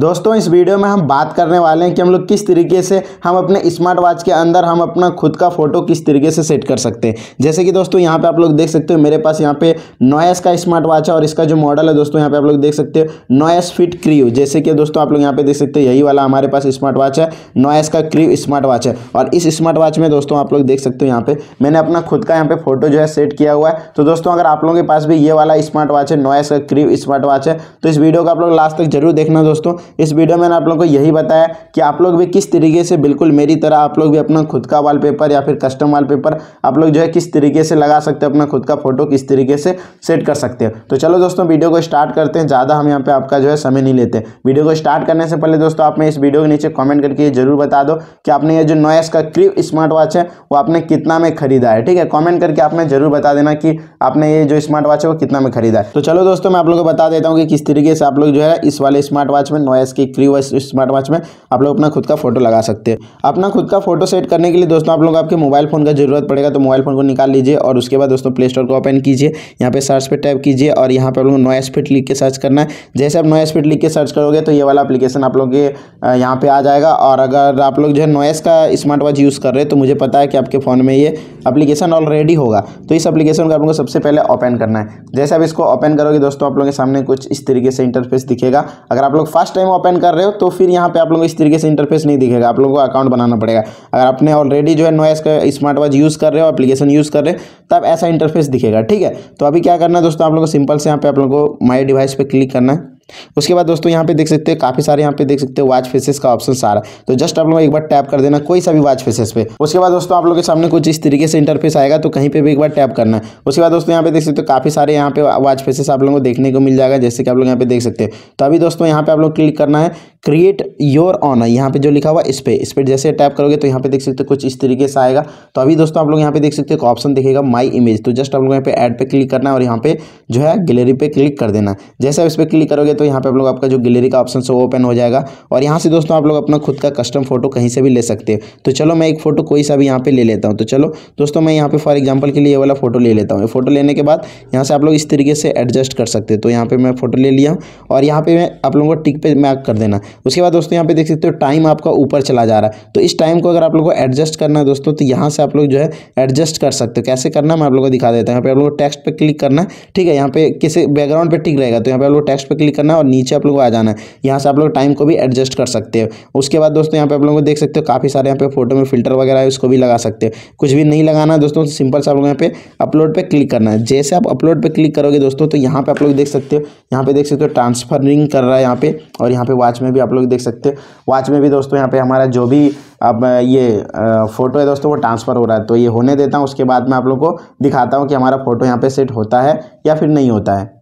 दोस्तों इस वीडियो में हम बात करने वाले हैं कि हम लोग किस तरीके से हम अपने स्मार्ट वॉच के अंदर हम अपना खुद का फ़ोटो किस तरीके से सेट कर सकते हैं जैसे कि दोस्तों यहाँ पे आप लोग देख सकते हो मेरे पास यहाँ पे नोएस का स्मार्ट वॉच है और इसका जो मॉडल है दोस्तों यहाँ पे आप लोग देख सकते हो नोएस फिट क्रीव जैसे कि दोस्तों आप लोग यहाँ पे देख सकते हो यही वाला हमारे पास स्मार्ट वॉच है नोएस का क्रीव स्मार्ट वॉच है और इस स्मार्ट वॉच में दोस्तों आप लोग देख सकते हो यहाँ पे मैंने अपना खुद का यहाँ पे फोटो जो है सेट किया हुआ है तो दोस्तों अगर आप लोगों के पास भी ये वाला स्मार्ट वॉच है नोएस का क्रीव स्मार्ट वॉच है तो इस वीडियो को आप लोग लास्ट तक जरूर देखना दोस्तों इस वीडियो में आप लोग को यही बताया कि आप लोग भी किस तरीके से बिल्कुल मेरी तरह आप लोग भी अपना खुद का वॉलपेपर या फिर कस्टम वॉलपेपर आप लोग जो है किस तरीके से लगा सकते हो अपना खुद का फोटो किस तरीके से सेट कर सकते हो तो चलो दोस्तों वीडियो को स्टार्ट करते हैं ज़्यादा हम यहाँ पे आपका जो है समय नहीं लेते वीडियो को स्टार्ट करने से पहले दोस्तों आप मैं इस वीडियो के नीचे कमेंट करके जरूर बता दो कि आपने ये जो नॉयस का क्रिव स्मार्ट वॉच है वो आपने कितना में खरीदा है ठीक है कॉमेंट करके आपने जरूर बता देना कि आपने ये जो स्मार्ट वॉच है वो कितना में खरीदा है तो चलो दोस्तों मैं आप लोग को बता देता हूँ कि किस तरीके से आप लोग जो है इस वाले स्मार्ट वॉच में वाई एस की क्री वॉइस स्मार्ट वॉच में आप लोग अपना खुद का फोटो लगा सकते हैं अपना खुद का फोटो सेट करने के लिए दोस्तों आप लोग आपके मोबाइल फोन का जरूरत पड़ेगा तो मोबाइल फोन को निकाल लीजिए और उसके बाद दोस्तों प्ले स्टोर को ओपन कीजिए यहाँ पे सर्च पर टाइप कीजिए और यहाँ पर आप लोग नॉइस फिट लिख के सर्च करना है जैसे आप नॉइस फिट लिख के सर्च करोगे तो ये वाला अपलीकेशन आप लोग के यहाँ पर आ जाएगा और अगर आप लोग जो है नॉइस का स्मार्ट वॉच यूज़ कर रहे हैं तो मुझे पता है कि आपके फ़ोन में ये अपलीकेशन ऑलरेडी होगा तो इस अपलीकेशन को आप लोग को सबसे पहले ओपन करना है जैसे आप इसको ओपन करोगे दोस्तों आप लोगों के सामने कुछ इस तरीके से इंटरफेस दिखेगा अगर आप लोग फर्स्ट टाइम में ओपन कर रहे हो तो फिर यहाँ पे आप लोगों को इस तरीके से इंटरफेस नहीं दिखेगा आप लोगों को अकाउंट बनाना पड़ेगा अगर आपने ऑलरेडी जो है नोएस का स्मार्ट वॉच यूज़ कर रहे हो एप्लीकेशन यूज़ कर रहे हो तब ऐसा इंटरफेस दिखेगा ठीक है तो अभी क्या करना है दोस्तों आप लोगों को सिंपल से यहाँ पे आप लोगों को माई डिवाइस पर क्लिक करना है उसके बाद दोस्तों यहाँ पे देख सकते हैं काफी सारे यहाँ पे देख सकते हैं वाच फेसेस का ऑप्शन सारा तो जस्ट आप लोग एक बार टैप कर देना कोई सा भी वाच फेसेस पे उसके बाद दोस्तों आप लोग के सामने कुछ इस तरीके से इंटरफेस आएगा तो कहीं पे भी एक बार टैप करना है उसके बाद दोस्तों यहाँ पे देख सकते हो काफी सारे यहाँ पे वाच फेसेस आप लोगों को देखने को मिल जाएगा जैसे कि आप लोग यहाँ पे देख सकते हैं तो अभी दोस्तों यहाँ पे आप लोग क्लिक करना है क्रिएट योर ऑनर यहाँ पे जो लिखा हुआ इस पर इस पर जैसे टैप करोगे तो यहाँ पे देख सकते हो कुछ इस तरीके से आएगा तो अभी दोस्तों आप लोग यहाँ पे देख सकते हो ऑप्शन दिखेगा माई इमेज तो जस्ट आप लोग यहाँ पे ऐड पे क्लिक करना है और यहाँ पे जो है गैलरी पे क्लिक कर देना जैसे आप इस पर क्लिक करोगे तो यहाँ पे आप लोग आपका जो गैलरी का ऑप्शन वो ओपन हो जाएगा और यहाँ से दोस्तों आप लोग अपना खुद का कस्टम फोटो कहीं से भी ले सकते हो तो चलो मैं एक फोटो कोई सा भी यहाँ पे ले लेता हूँ तो चलो दोस्तों मैं यहाँ पे फॉर एग्जाम्पल के लिए ये वाला फोटो ले लेता हूँ फोटो लेने के बाद यहाँ से आप लोग इस तरीके से एडजस्ट कर सकते हो तो यहाँ पे मैं फोटो ले लिया और यहाँ पे मैं आप लोगों को टिक पे मैक कर देना उसके बाद दोस्तों यहाँ पे देख सकते हो टाइम आपका ऊपर चला जा रहा है तो इस टाइम को अगर आप लोग को एडजस्ट करना है दोस्तों तो यहाँ से आप लोग जो है एडजस्ट कर सकते हो कैसे करना है मैं आप लोग को दिखा देता हूँ यहाँ पे आप लोग टेक्स्ट पर क्लिक करना है ठीक है यहाँ पे किसी बैकग्राउंड पर टिक रहेगा तो यहाँ पे आप लोग टेक्स्ट पर क्लिक करना है और नीचे आप लोग आ जाना है यहाँ से आप लोग टाइम को भी एडजस्ट कर सकते हो उसके बाद दोस्तों यहाँ पे आप लोग को देख सकते हो काफ़ी सारे यहाँ पे फोटो में फिल्टर वगैरह है उसको भी लगा सकते हो कुछ भी नहीं लगाना दोस्तों सिंपल से आप लोग यहाँ पे अपलोड पर क्लिक करना है जैसे आप अपलोड पर क्लिक करोगे दोस्तों तो यहाँ पे आप लोग देख सकते हो यहाँ पे देख सकते हो ट्रांसफरिंग कर रहा है यहाँ पे और यहाँ पे वॉच में भी आप लोग देख सकते हैं वॉच में भी दोस्तों यहाँ पे हमारा जो भी अब ये फ़ोटो है दोस्तों वो ट्रांसफ़र हो रहा है तो ये होने देता हूँ उसके बाद मैं आप लोग को दिखाता हूँ कि हमारा फ़ोटो यहाँ पे सेट होता है या फिर नहीं होता है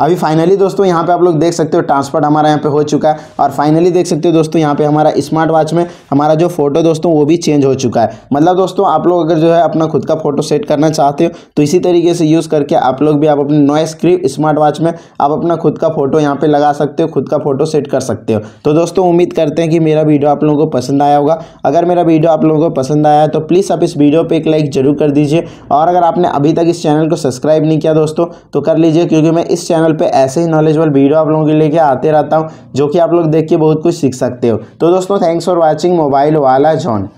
अभी फाइनली दोस्तों यहाँ पे आप लोग देख सकते हो ट्रांसफर हमारा यहाँ पे हो चुका है और फाइनली देख सकते हो दोस्तों यहाँ पे हमारा स्मार्ट वॉच में हमारा जो फोटो दोस्तों वो भी चेंज हो चुका है मतलब दोस्तों आप लोग अगर जो है अपना खुद का फोटो सेट करना चाहते हो तो इसी तरीके से यूज़ करके आप लोग भी आप अपने नॉइस क्रिप स्मार्ट वॉच में आप अपना खुद का फोटो यहाँ पर लगा सकते हो खुद का फोटो सेट कर सकते हो तो दोस्तों उम्मीद करते हैं कि मेरा वीडियो आप लोगों को पसंद आया होगा अगर मेरा वीडियो आप लोगों को पसंद आया है तो प्लीज़ आप इस वीडियो पर एक लाइक जरूर कर दीजिए और अगर आपने अभी तक इस चैनल को सब्सक्राइब नहीं किया दोस्तों तो कर लीजिए क्योंकि मैं इस चैनल चैनल पे ऐसे ही नॉलेजबल वीडियो आप लोगों के लेके आते रहता हूँ जो कि आप लोग देख के बहुत कुछ सीख सकते हो तो दोस्तों थैंक्स फॉर वॉचिंग मोबाइल वाला जॉन